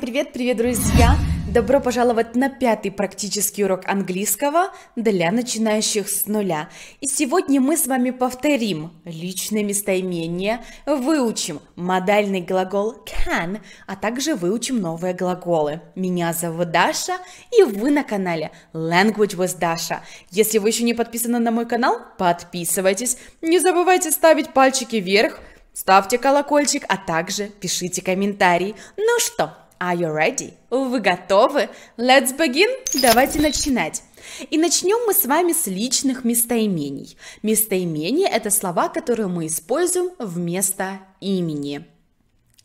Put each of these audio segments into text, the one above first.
привет, привет, друзья! Добро пожаловать на пятый практический урок английского для начинающих с нуля. И сегодня мы с вами повторим личное местоимение, выучим модальный глагол can, а также выучим новые глаголы. Меня зовут Даша, и вы на канале Language with Dasha. Если вы еще не подписаны на мой канал, подписывайтесь. Не забывайте ставить пальчики вверх, Ставьте колокольчик, а также пишите комментарии. Ну что, Are you ready? Вы готовы? Let's begin! Давайте начинать. И начнем мы с вами с личных местоимений. Местоимения – это слова, которые мы используем вместо имени.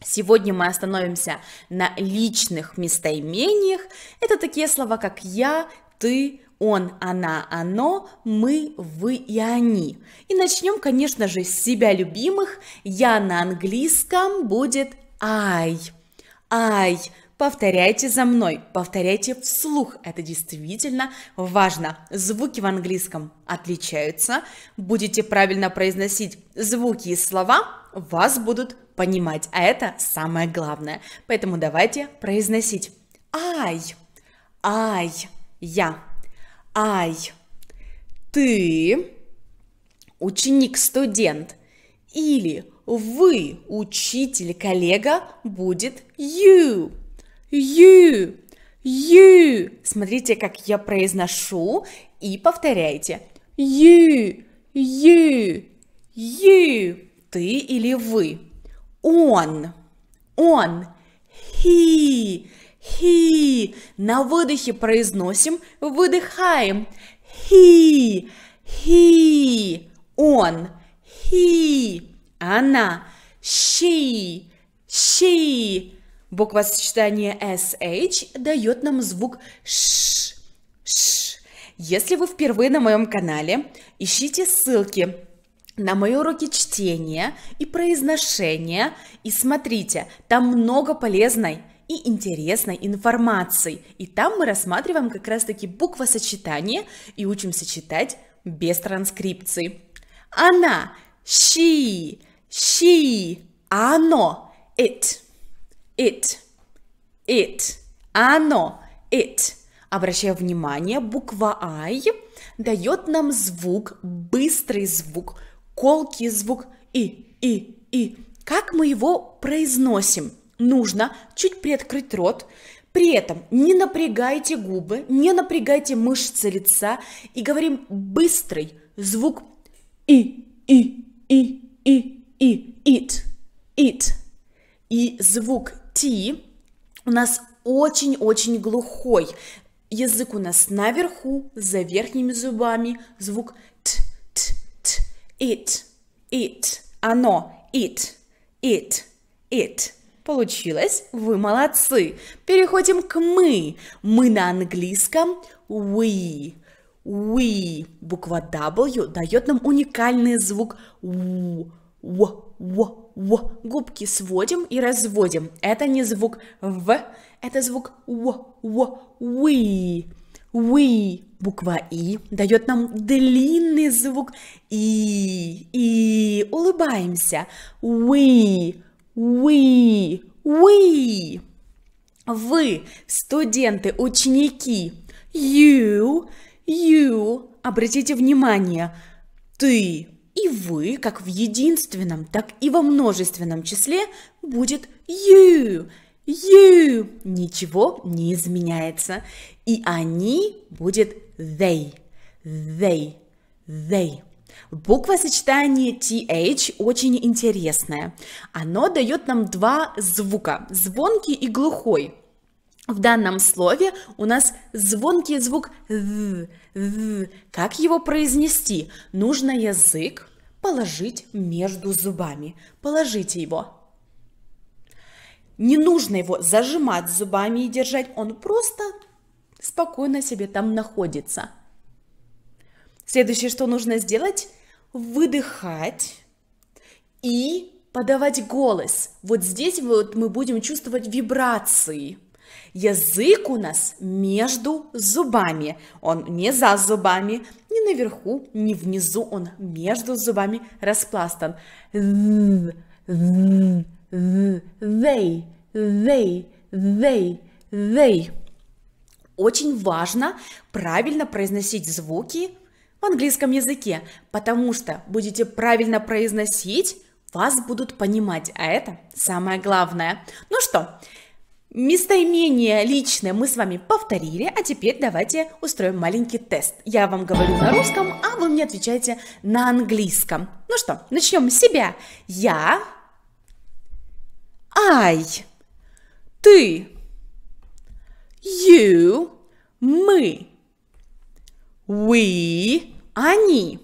Сегодня мы остановимся на личных местоимениях. Это такие слова, как «я», «ты», он, она, оно, мы, вы и они. И начнем, конечно же, с себя любимых. Я на английском будет I ай. Повторяйте за мной, повторяйте вслух, это действительно важно. Звуки в английском отличаются, будете правильно произносить звуки и слова, вас будут понимать, а это самое главное. Поэтому давайте произносить ай, ай, я, ай, ты, ученик, студент или вы, учитель, коллега, будет you. You. You. Смотрите, как я произношу и повторяйте. You. You. You. Ты или вы. Он. Он. He. He. На выдохе произносим, выдыхаем. He. He. Он. He. Она. She. She. Буква сочетания SH дает нам звук ш. Ш. Если вы впервые на моем канале, ищите ссылки на мои уроки чтения и произношения и смотрите, там много полезной и интересной информации. И там мы рассматриваем как раз-таки буквосочетание и учимся читать без транскрипции. Она, she, she, оно, it, it, it, оно, it. Обращаю внимание, буква I дает нам звук, быстрый звук, колкий звук и, и, и. Как мы его произносим? Нужно чуть приоткрыть рот, при этом не напрягайте губы, не напрягайте мышцы лица и говорим быстрый звук и, и, и, и и, it, it. И звук T у нас очень-очень глухой. Язык у нас наверху, за верхними зубами. Звук Т, Т, Т. It, it, оно, it, it, it. Получилось, вы молодцы. Переходим к мы. Мы на английском we. We. Буква W дает нам уникальный звук у в, в, в. Губки сводим и разводим. Это не звук в, это звук в, в, Уи, We, буква И, дает нам длинный звук И. И улыбаемся. Уи, Уи, Уи. Вы, студенты, ученики. You, you. Обратите внимание, ты, и вы, как в единственном, так и во множественном числе, будет you. You. Ничего не изменяется. И они будет they. They. They. Буква сочетание TH очень интересная. Оно дает нам два звука, звонкий и глухой. В данном слове у нас звонкий звук «з», Как его произнести? Нужно язык положить между зубами. Положите его. Не нужно его зажимать зубами и держать, он просто спокойно себе там находится. Следующее, что нужно сделать, выдыхать и подавать голос. Вот здесь вот мы будем чувствовать вибрации – Язык у нас между зубами. Он не за зубами, ни наверху, ни внизу. Он между зубами распластан. They, they, they, they. Очень важно правильно произносить звуки в английском языке, потому что будете правильно произносить, вас будут понимать, а это самое главное. Ну что, Местоимение личное мы с вами повторили, а теперь давайте устроим маленький тест. Я вам говорю на русском, а вы мне отвечаете на английском. Ну что, начнем с себя. Я, I, ты, you, мы, we, они,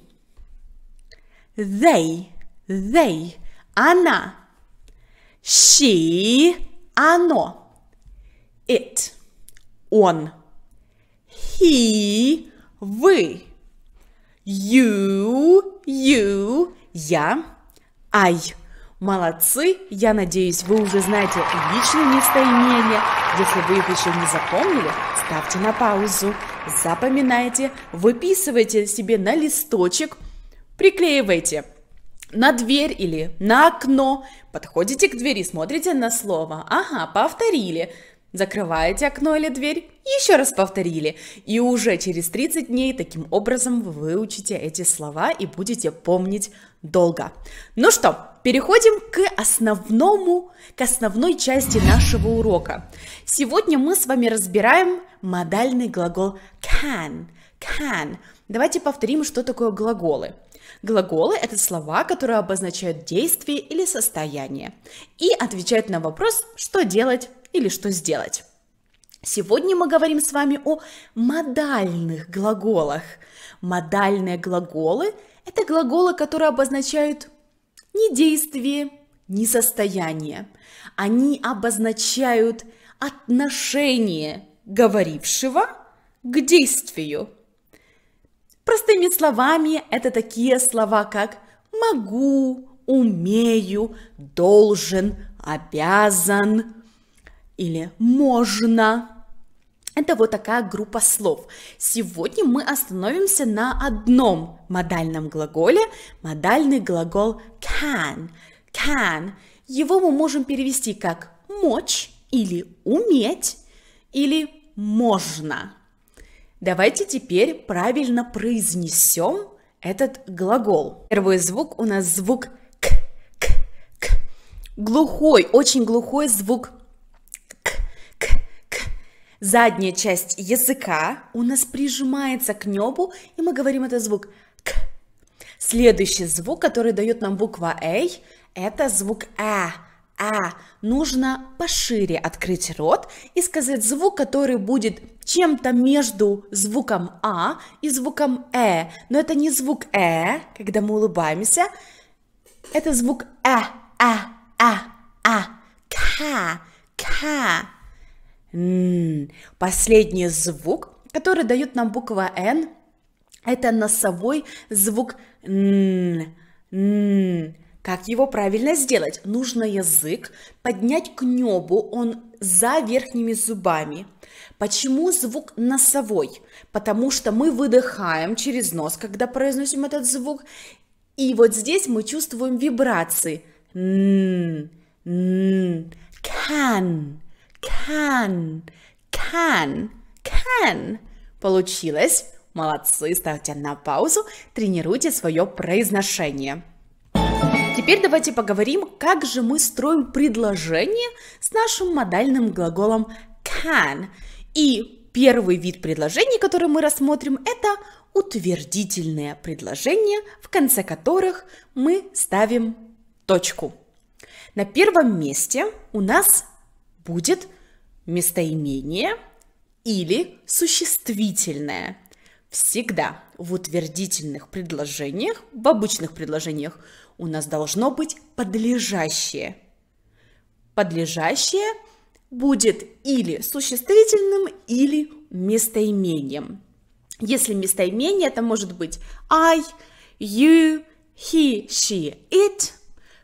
they, they, она, she, оно. It – он. He – вы. You – you – я. I – молодцы. Я надеюсь, вы уже знаете личные местоимения. Если вы их еще не запомнили, ставьте на паузу. Запоминайте, выписывайте себе на листочек, приклеивайте – на дверь или на окно. Подходите к двери, смотрите на слово. Ага, повторили. Закрываете окно или дверь, еще раз повторили, и уже через 30 дней таким образом вы выучите эти слова и будете помнить долго. Ну что, переходим к основному, к основной части нашего урока. Сегодня мы с вами разбираем модальный глагол can, can. Давайте повторим, что такое глаголы. Глаголы – это слова, которые обозначают действие или состояние и отвечают на вопрос, что делать или что сделать. Сегодня мы говорим с вами о модальных глаголах. Модальные глаголы – это глаголы, которые обозначают не действие, не состояние. Они обозначают отношение говорившего к действию. Простыми словами, это такие слова, как «могу», «умею», «должен», «обязан», или можно. Это вот такая группа слов. Сегодня мы остановимся на одном модальном глаголе, модальный глагол can. Can. Его мы можем перевести как мочь или уметь или можно. Давайте теперь правильно произнесем этот глагол. Первый звук у нас звук к, к, к. Глухой, очень глухой звук Задняя часть языка у нас прижимается к небу, и мы говорим этот звук «к». Следующий звук, который дает нам буква «эй», это звук «а». «а». Нужно пошире открыть рот и сказать звук, который будет чем-то между звуком «а» и звуком «э». Но это не звук «э», когда мы улыбаемся, это звук «э», «э», «э», «э», «ка», «ка», М -м. Последний звук, который дает нам буква Н, это носовой звук Н. Как его правильно сделать? Нужно язык поднять к небу, он за верхними зубами. Почему звук носовой? Потому что мы выдыхаем через нос, когда произносим этот звук, и вот здесь мы чувствуем вибрации. can, can, can, can. Получилось. Молодцы, ставьте на паузу, тренируйте свое произношение. Теперь давайте поговорим, как же мы строим предложение с нашим модальным глаголом can. И первый вид предложений, который мы рассмотрим, это утвердительное предложение, в конце которых мы ставим точку. На первом месте у нас будет местоимение или существительное. Всегда в утвердительных предложениях, в обычных предложениях у нас должно быть подлежащее. Подлежащее будет или существительным, или местоимением. Если местоимение, это может быть I, you, he, she, it,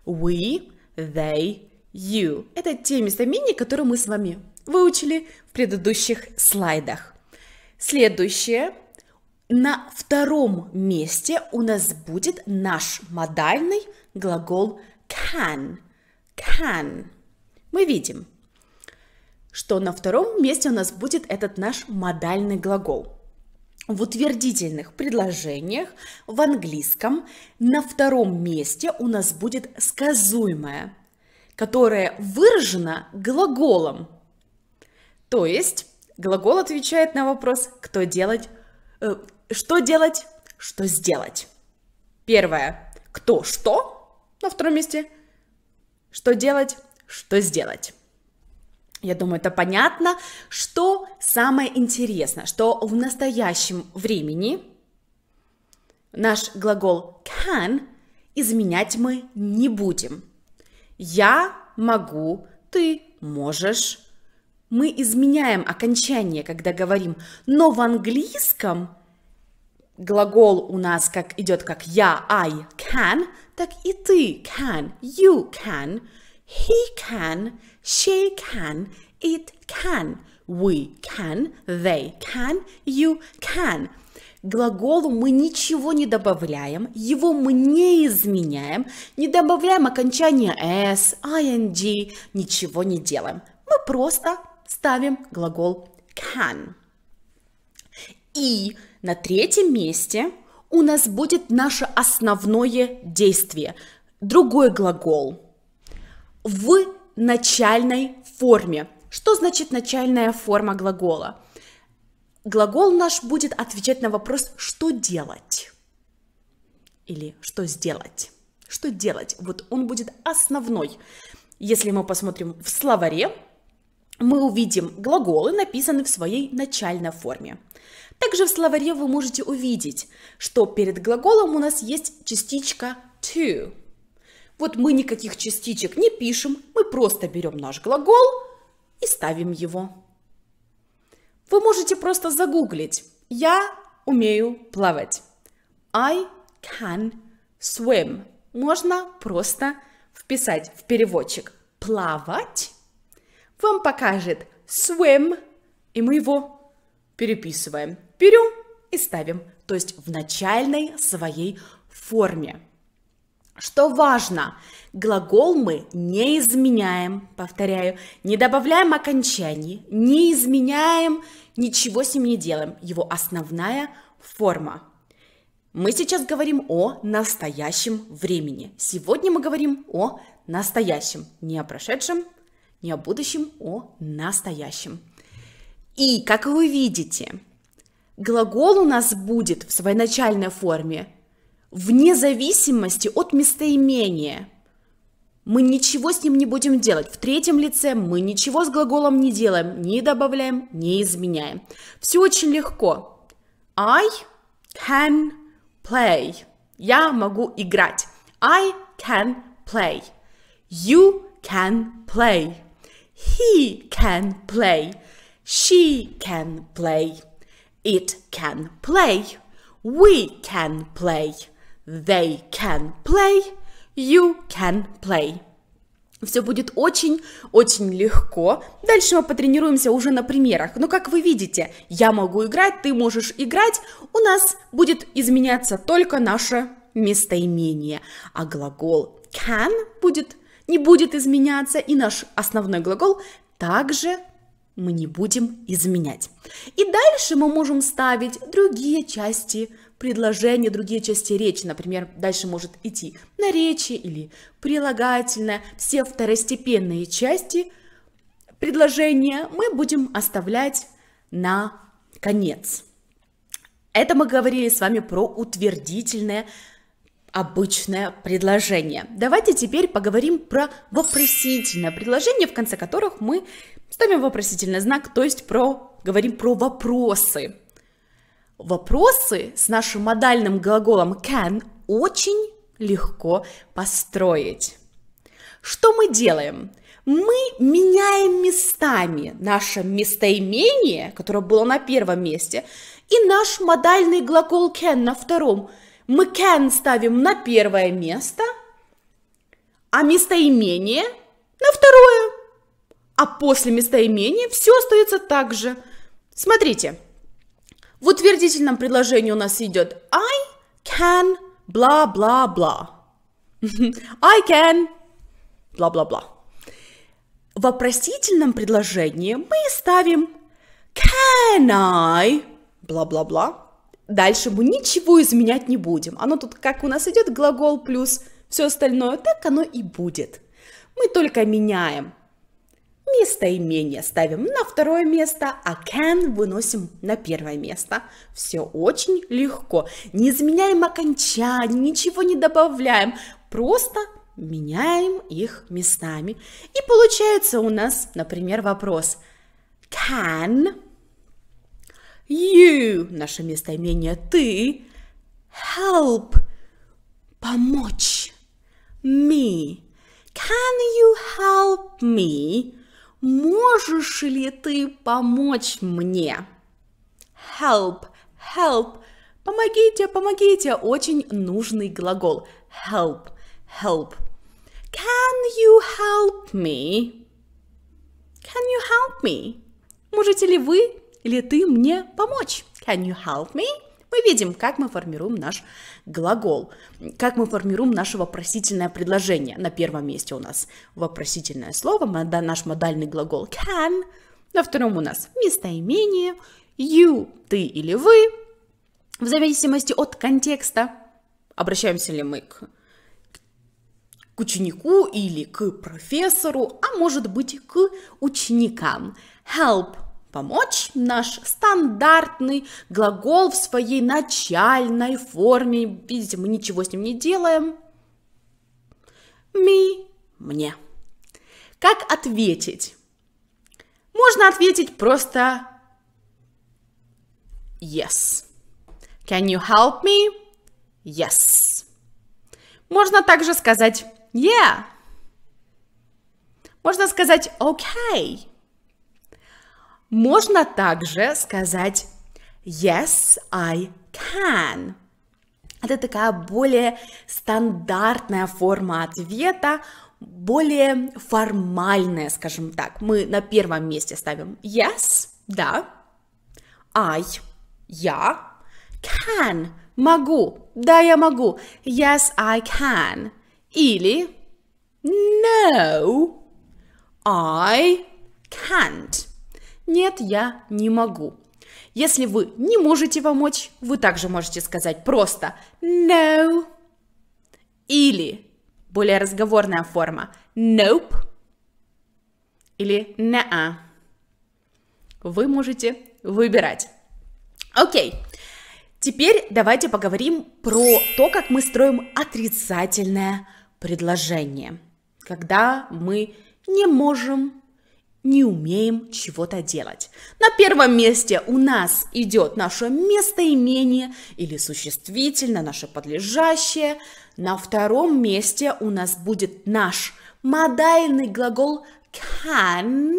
we, they, you. Это те местоимения, которые мы с вами выучили в предыдущих слайдах. Следующее. На втором месте у нас будет наш модальный глагол can. Can. Мы видим, что на втором месте у нас будет этот наш модальный глагол. В утвердительных предложениях в английском на втором месте у нас будет сказуемое которое выражено глаголом. То есть глагол отвечает на вопрос «кто делать?», э, «что делать?», «что сделать?». Первое – «кто что?», на втором месте – «что делать?», «что сделать?». Я думаю, это понятно. Что самое интересное, что в настоящем времени наш глагол can изменять мы не будем. Я могу, ты можешь. Мы изменяем окончание, когда говорим, но в английском глагол у нас как идет как я, I can, так и ты can, you can, he can, she can, it can, we can, they can, you can – глаголу мы ничего не добавляем, его мы не изменяем, не добавляем окончания s, ing, ничего не делаем. Мы просто ставим глагол can. И на третьем месте у нас будет наше основное действие, другой глагол в начальной форме. Что значит начальная форма глагола? глагол наш будет отвечать на вопрос «что делать?» или «что сделать?». Что делать? Вот он будет основной. Если мы посмотрим в словаре, мы увидим глаголы, написанные в своей начальной форме. Также в словаре вы можете увидеть, что перед глаголом у нас есть частичка to. Вот мы никаких частичек не пишем, мы просто берем наш глагол и ставим его. Вы можете просто загуглить «Я умею плавать». I can swim. Можно просто вписать в переводчик «плавать». Вам покажет swim, и мы его переписываем. Берем и ставим, то есть в начальной своей форме. Что важно, глагол мы не изменяем, повторяю, не добавляем окончаний, не изменяем, ничего с ним не делаем. Его основная форма. Мы сейчас говорим о настоящем времени. Сегодня мы говорим о настоящем, не о прошедшем, не о будущем, о настоящем. И, как вы видите, глагол у нас будет в своей начальной форме вне зависимости от местоимения. Мы ничего с ним не будем делать. В третьем лице мы ничего с глаголом не делаем, не добавляем, не изменяем. Все очень легко. I can play. Я могу играть. I can play. You can play. He can play. She can play. It can play. We can play. They can play, you can play. Все будет очень-очень легко. Дальше мы потренируемся уже на примерах. Но как вы видите, я могу играть, ты можешь играть. У нас будет изменяться только наше местоимение. А глагол can будет, не будет изменяться. И наш основной глагол также мы не будем изменять. И дальше мы можем ставить другие части Предложение, другие части речи, например, дальше может идти наречие или прилагательное, все второстепенные части предложения мы будем оставлять на конец. Это мы говорили с вами про утвердительное обычное предложение. Давайте теперь поговорим про вопросительное предложение, в конце которых мы ставим вопросительный знак, то есть про, говорим про вопросы вопросы с нашим модальным глаголом can очень легко построить. Что мы делаем? Мы меняем местами наше местоимение, которое было на первом месте, и наш модальный глагол can на втором. Мы can ставим на первое место, а местоимение на второе. А после местоимения все остается так же. Смотрите, в утвердительном предложении у нас идет I can бла-бла-бла. I can бла-бла-бла. В вопросительном предложении мы ставим can I бла-бла-бла. Дальше мы ничего изменять не будем. Оно тут, как у нас идет глагол плюс все остальное, так оно и будет. Мы только меняем местоимение ставим на второе место, а can выносим на первое место. Все очень легко. Не изменяем окончаний, ничего не добавляем, просто меняем их местами. И получается у нас, например, вопрос can you, наше местоимение ты, help, помочь, me, can you help me, Можешь ли ты помочь мне? Help, help. Помогите, помогите. Очень нужный глагол. Help, help. Can you help me? Can you help me? Можете ли вы или ты мне помочь? Can you help me? Мы видим, как мы формируем наш глагол. Как мы формируем наше вопросительное предложение? На первом месте у нас вопросительное слово, наш модальный глагол can. На втором у нас местоимение you, ты или вы. В зависимости от контекста, обращаемся ли мы к к ученику или к профессору, а может быть к ученикам. Help помочь наш стандартный глагол в своей начальной форме. Видите, мы ничего с ним не делаем. Ми – мне. Как ответить? Можно ответить просто yes. Can you help me? Yes. Можно также сказать yeah. Можно сказать okay. Можно также сказать Yes, I can. Это такая более стандартная форма ответа, более формальная, скажем так. Мы на первом месте ставим yes, да, I, я, can, могу, да, я могу, yes, I can. Или no, I can't. «Нет, я не могу». Если вы не можете помочь, вы также можете сказать просто «no» или более разговорная форма «nope» или «на-а». Вы можете выбирать. Окей. Теперь давайте поговорим про то, как мы строим отрицательное предложение, когда мы не можем не умеем чего-то делать. На первом месте у нас идет наше местоимение или существительное, наше подлежащее. На втором месте у нас будет наш модальный глагол can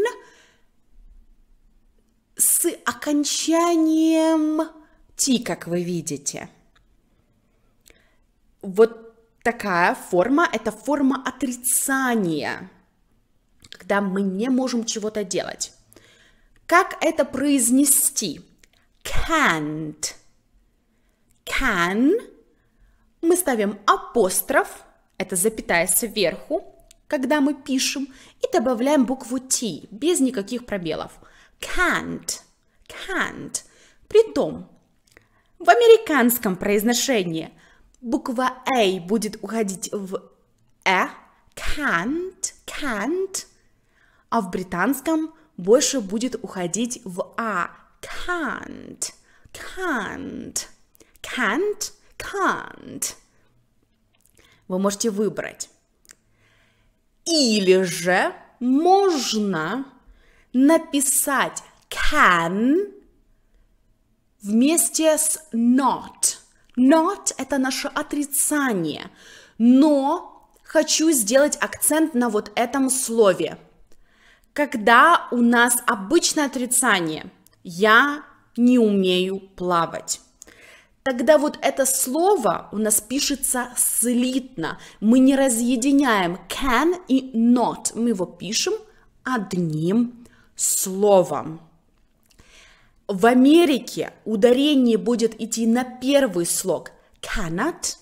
с окончанием ти, как вы видите. Вот такая форма – это форма отрицания – когда мы не можем чего-то делать. Как это произнести? Can't. Can. Мы ставим апостроф, это запятая сверху, когда мы пишем, и добавляем букву T без никаких пробелов. Can't. Can't. Притом, в американском произношении буква A будет уходить в э, can't, can't – а в британском больше будет уходить в а. Can't, can't, can't, can't. Вы можете выбрать. Или же можно написать can вместе с not. Not – это наше отрицание, но хочу сделать акцент на вот этом слове – когда у нас обычное отрицание «я не умею плавать». Тогда вот это слово у нас пишется слитно. Мы не разъединяем can и not. Мы его пишем одним словом. В Америке ударение будет идти на первый слог cannot,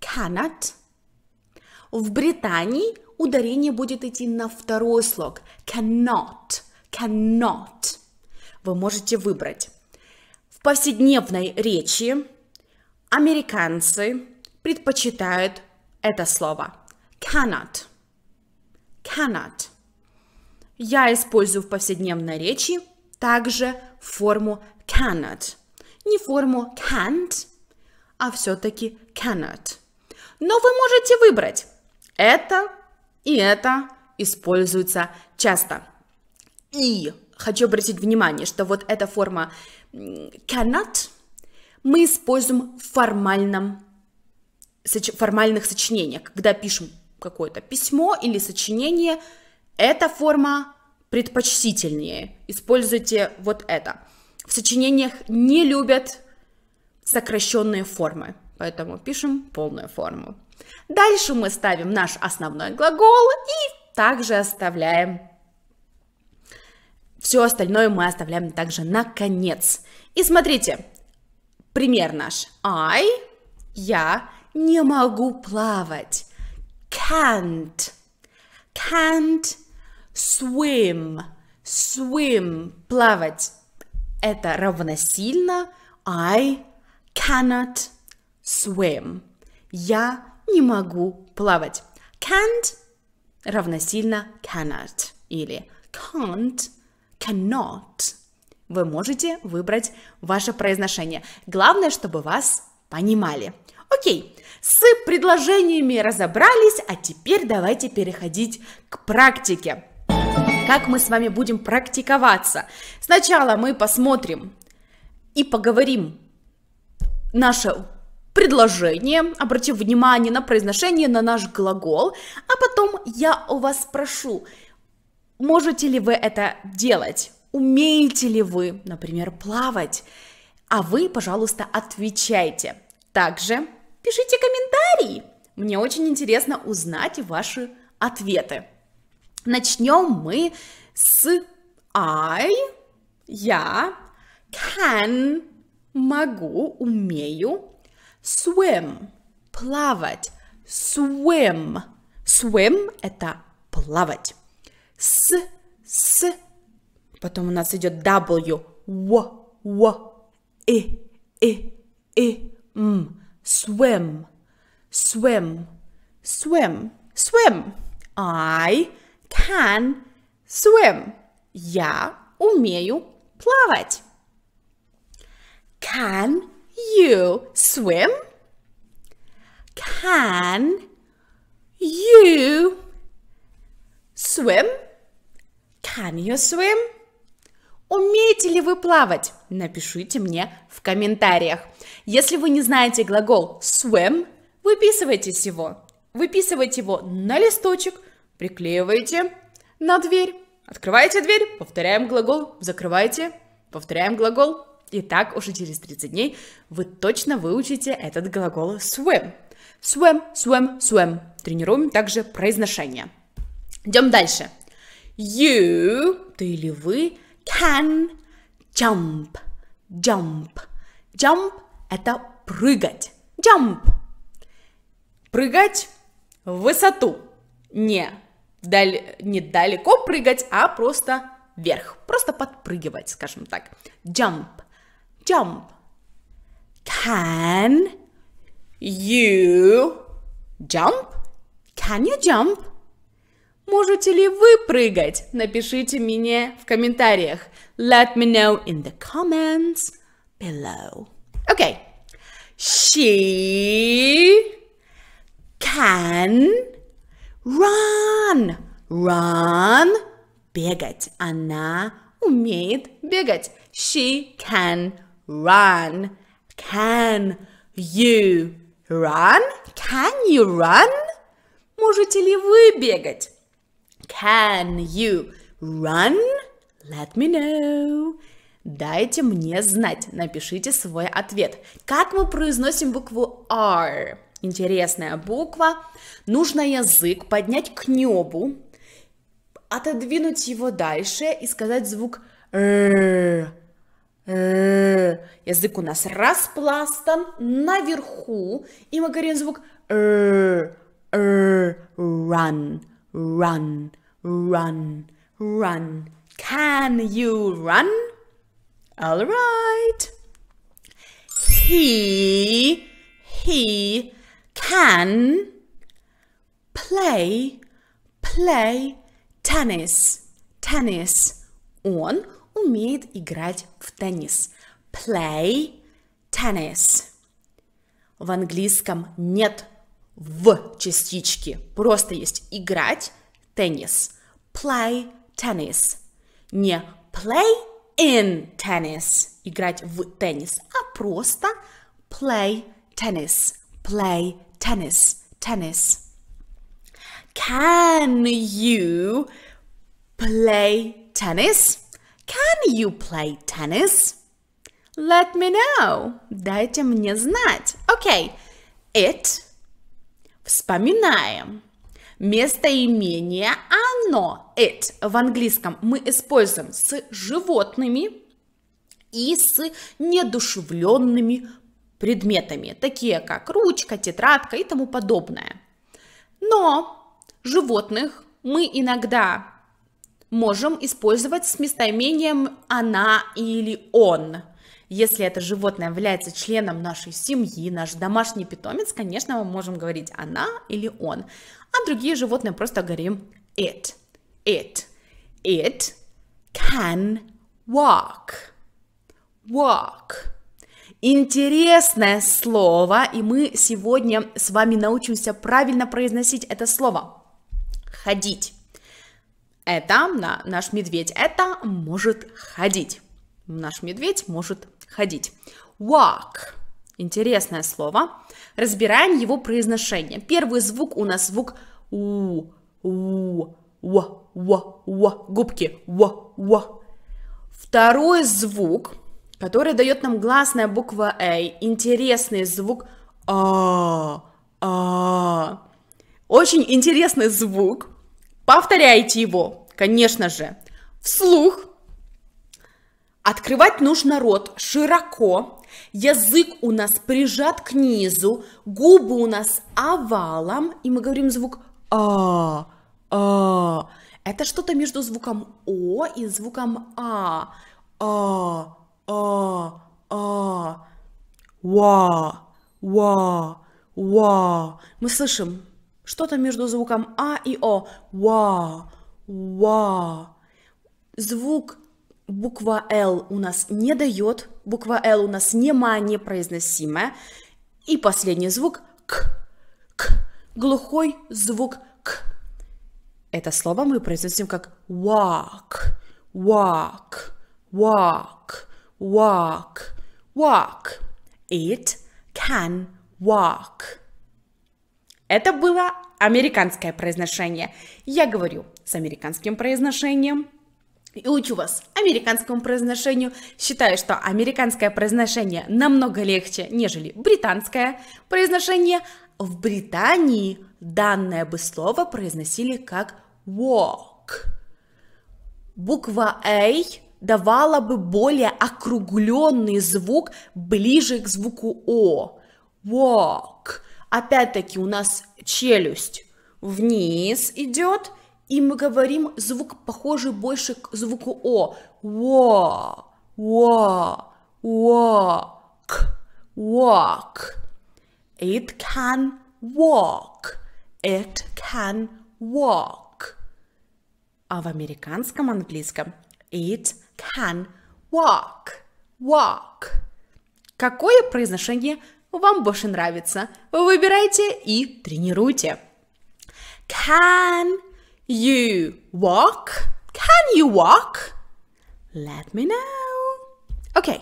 cannot, в Британии ударение будет идти на второй слог. Cannot, cannot. Вы можете выбрать. В повседневной речи американцы предпочитают это слово. Cannot, cannot. Я использую в повседневной речи также форму cannot. Не форму can't, а все-таки cannot. Но вы можете выбрать это и это используются часто. И хочу обратить внимание, что вот эта форма cannot мы используем в формальном, формальных сочинениях. Когда пишем какое-то письмо или сочинение, эта форма предпочтительнее. Используйте вот это. В сочинениях не любят сокращенные формы, поэтому пишем полную форму. Дальше мы ставим наш основной глагол и также оставляем все остальное мы оставляем также на конец. И смотрите, пример наш. I, я не могу плавать. Can't, can't swim, swim, плавать. Это равносильно I cannot swim. Я не могу плавать. Can't равносильно cannot или can't, cannot. Вы можете выбрать ваше произношение. Главное, чтобы вас понимали. Окей, с предложениями разобрались, а теперь давайте переходить к практике. Как мы с вами будем практиковаться? Сначала мы посмотрим и поговорим наше предложение, обратив внимание на произношение, на наш глагол, а потом я у вас прошу, можете ли вы это делать? Умеете ли вы, например, плавать? А вы, пожалуйста, отвечайте. Также пишите комментарии. Мне очень интересно узнать ваши ответы. Начнем мы с I, я, can, могу, умею, swim, плавать, swim. Swim – это плавать. С, с. Потом у нас идет W, w, w, и, и, и, м. Swim, swim, swim, swim. I can swim. Я умею плавать. Can you swim? Can you swim? Can you swim? Умеете ли вы плавать? Напишите мне в комментариях. Если вы не знаете глагол swim, выписывайте его. Выписывайте его на листочек, приклеиваете на дверь. Открываете дверь, повторяем глагол, закрываете, повторяем глагол, и так уже через 30 дней вы точно выучите этот глагол swim. Swim, swim, swim. Тренируем также произношение. Идем дальше. You, ты или вы, can jump. Jump. Jump – это прыгать. Jump. Прыгать в высоту. Не, даль... не далеко прыгать, а просто вверх. Просто подпрыгивать, скажем так. Jump jump. Can you jump? Can you jump? Можете ли вы прыгать? Напишите мне в комментариях. Let me know in the comments below. Okay. She can run. Run. Бегать. Она умеет бегать. She can run. Can you run? Can you run? Можете ли вы бегать? Can you run? Let me know. Дайте мне знать. Напишите свой ответ. Как мы произносим букву R? Интересная буква. Нужно язык поднять к небу, отодвинуть его дальше и сказать звук R. Э, язык у нас распластан наверху, и мы говорим звук э, э, run, run, run, run. Can you run? All right. He, he can play, play tennis, tennis. Он умеет играть в теннис. Play tennis. В английском нет в частички, просто есть играть теннис. Play tennis. Не play in tennis, играть в теннис, а просто play tennis, play tennis, tennis. Can you play tennis? Can you play tennis? Let me know. Дайте мне знать. Окей. Okay. It. Вспоминаем. Местоимение оно. It. В английском мы используем с животными и с недушевленными предметами, такие как ручка, тетрадка и тому подобное. Но животных мы иногда можем использовать с местоимением она или он. Если это животное является членом нашей семьи, наш домашний питомец, конечно, мы можем говорить она или он. А другие животные просто говорим it. It. It can walk. Walk. Интересное слово, и мы сегодня с вами научимся правильно произносить это слово. Ходить это на, наш медведь, это может ходить. Наш медведь может ходить. Walk. Интересное слово. Разбираем его произношение. Первый звук у нас звук у, у, у, у, у, губки у, у. Второй звук, который дает нам гласная буква А, интересный звук а, а. Очень интересный звук, Повторяйте его, конечно же, вслух. Открывать нужно рот широко, язык у нас прижат к низу, губы у нас овалом, и мы говорим звук а, а. Это что-то между звуком о и звуком а, а, а, а, ва, ва, ва. Мы слышим что-то между звуком А и О. Ва, ва. Звук буква Л у нас не дает, буква Л у нас нема, непроизносимая. И последний звук К, К, глухой звук К. Это слово мы произносим как walk, walk, walk, walk, walk. It can walk. Это было американское произношение. Я говорю с американским произношением и учу вас американскому произношению. Считаю, что американское произношение намного легче, нежели британское произношение. В Британии данное бы слово произносили как walk. Буква A давала бы более округленный звук ближе к звуку О. Walk. Опять-таки у нас челюсть вниз идет, и мы говорим звук похожий больше к звуку О. Во, во, walk, walk. It can walk, it can walk. А в американском английском it can walk, walk. Какое произношение вам больше нравится. Выбирайте и тренируйте. Can you walk? Can you walk? Let me know. Okay.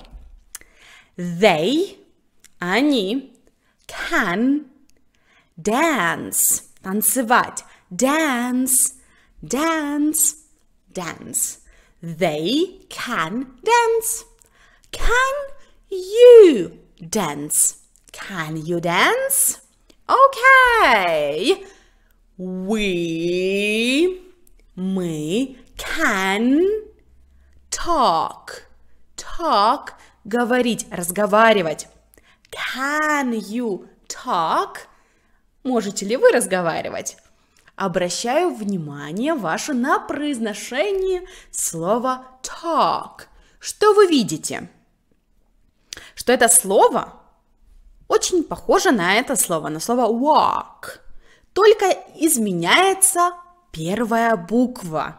They, они, can dance, танцевать, dance, dance, dance. They can dance. Can you dance? Can you dance? Okay. We, мы, can talk, talk, говорить, разговаривать. Can you talk? Можете ли вы разговаривать? Обращаю внимание ваше на произношение слова talk. Что вы видите? Что это слово очень похоже на это слово, на слово walk. Только изменяется первая буква.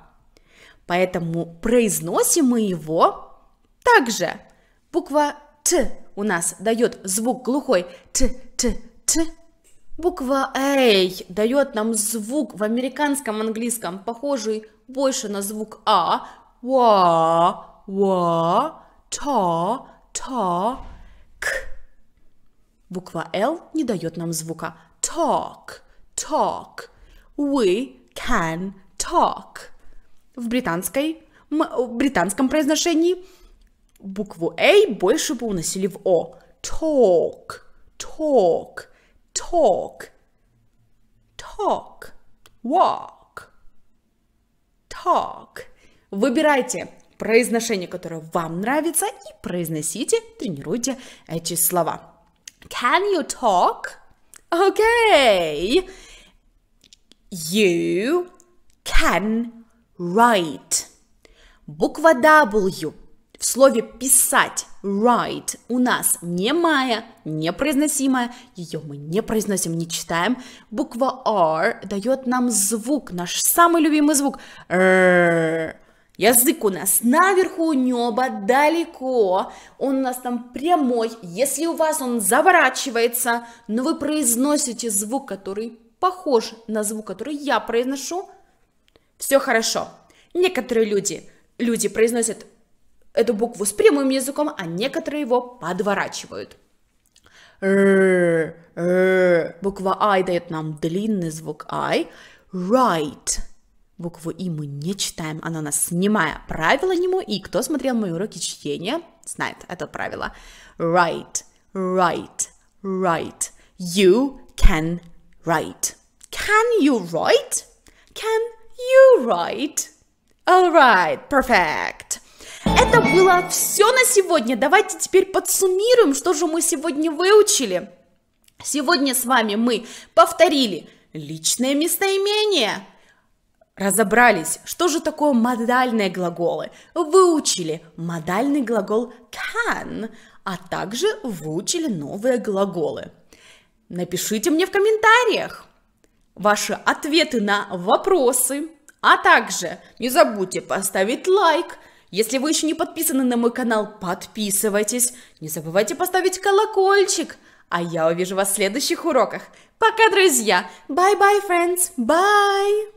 Поэтому произносим мы его также. Буква Т у нас дает звук глухой Т, Т, Т. Буква эй дает нам звук в американском английском, похожий больше на звук А. Ва, ва, та, та, Буква L не дает нам звука. Talk, talk. We can talk. В британской, в британском произношении букву A больше бы уносили в О. Talk, talk, talk, talk, walk, talk. Выбирайте произношение, которое вам нравится, и произносите, тренируйте эти слова. Can you talk? Okay. You can write. Буква W в слове писать write у нас немая, непроизносимая, ее мы не произносим, не читаем. Буква R дает нам звук, наш самый любимый звук. R. Язык у нас наверху неба, далеко, он у нас там прямой. Если у вас он заворачивается, но вы произносите звук, который похож на звук, который я произношу, все хорошо. Некоторые люди, люди произносят эту букву с прямым языком, а некоторые его подворачивают. Э. буква I дает нам длинный звук I. Right – Букву «и» мы не читаем, она нас снимая. Правило нему «и». Кто смотрел мои уроки чтения, знает это правило. Write, write, write. You can write. Can you write? Can you write? All right, perfect. Это было все на сегодня. Давайте теперь подсуммируем, что же мы сегодня выучили. Сегодня с вами мы повторили личное местоимение – Разобрались, что же такое модальные глаголы, выучили модальный глагол can, а также выучили новые глаголы. Напишите мне в комментариях ваши ответы на вопросы, а также не забудьте поставить лайк. Если вы еще не подписаны на мой канал, подписывайтесь. Не забывайте поставить колокольчик. А я увижу вас в следующих уроках. Пока, друзья! Bye-bye, friends! Bye!